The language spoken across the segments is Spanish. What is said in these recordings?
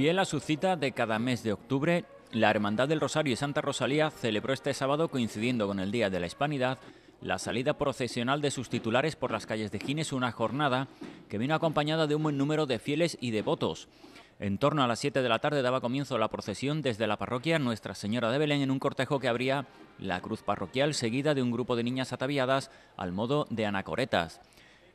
Fiel a su cita de cada mes de octubre, la Hermandad del Rosario y Santa Rosalía celebró este sábado, coincidiendo con el Día de la Hispanidad, la salida procesional de sus titulares por las calles de Gines, una jornada que vino acompañada de un buen número de fieles y devotos. En torno a las 7 de la tarde daba comienzo la procesión desde la parroquia Nuestra Señora de Belén en un cortejo que abría la cruz parroquial seguida de un grupo de niñas ataviadas al modo de anacoretas.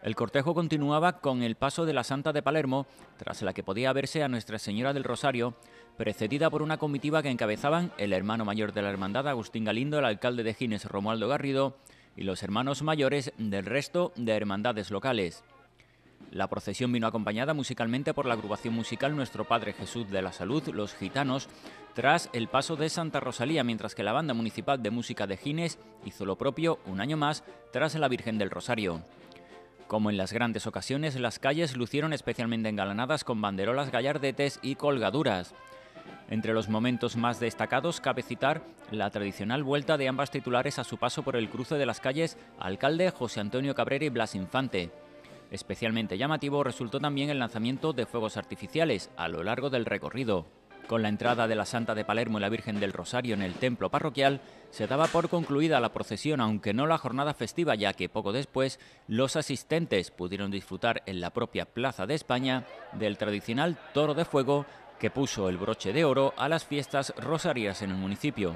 El cortejo continuaba con el paso de la Santa de Palermo, tras la que podía verse a Nuestra Señora del Rosario, precedida por una comitiva que encabezaban el hermano mayor de la hermandad, Agustín Galindo, el alcalde de Gines, Romualdo Garrido, y los hermanos mayores del resto de hermandades locales. La procesión vino acompañada musicalmente por la agrupación musical Nuestro Padre Jesús de la Salud, Los Gitanos, tras el paso de Santa Rosalía, mientras que la Banda Municipal de Música de Gines hizo lo propio un año más tras la Virgen del Rosario. Como en las grandes ocasiones, las calles lucieron especialmente engalanadas con banderolas gallardetes y colgaduras. Entre los momentos más destacados cabe citar la tradicional vuelta de ambas titulares a su paso por el cruce de las calles Alcalde José Antonio Cabrera y Blas Infante. Especialmente llamativo resultó también el lanzamiento de fuegos artificiales a lo largo del recorrido. Con la entrada de la Santa de Palermo y la Virgen del Rosario en el templo parroquial, se daba por concluida la procesión, aunque no la jornada festiva, ya que poco después los asistentes pudieron disfrutar en la propia Plaza de España del tradicional toro de fuego que puso el broche de oro a las fiestas rosarias en el municipio.